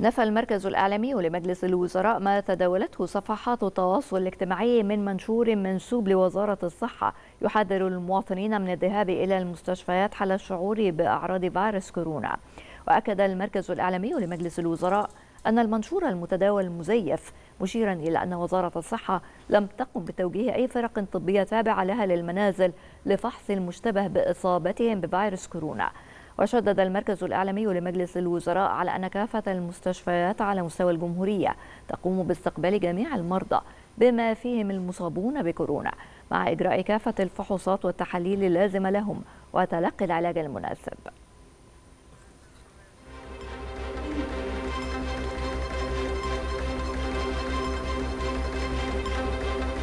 نفى المركز الإعلامي لمجلس الوزراء ما تداولته صفحات التواصل الاجتماعي من منشور منسوب لوزارة الصحة يحذر المواطنين من الذهاب إلى المستشفيات حال الشعور بأعراض فيروس كورونا وأكد المركز الإعلامي لمجلس الوزراء أن المنشور المتداول مزيف مشيرا إلى أن وزارة الصحة لم تقم بتوجيه أي فرق طبية تابعة لها للمنازل لفحص المشتبه بإصابتهم بفيروس كورونا وشدد المركز الإعلامي لمجلس الوزراء على أن كافة المستشفيات على مستوى الجمهورية تقوم باستقبال جميع المرضى بما فيهم المصابون بكورونا مع إجراء كافة الفحوصات والتحاليل اللازمة لهم وتلقي العلاج المناسب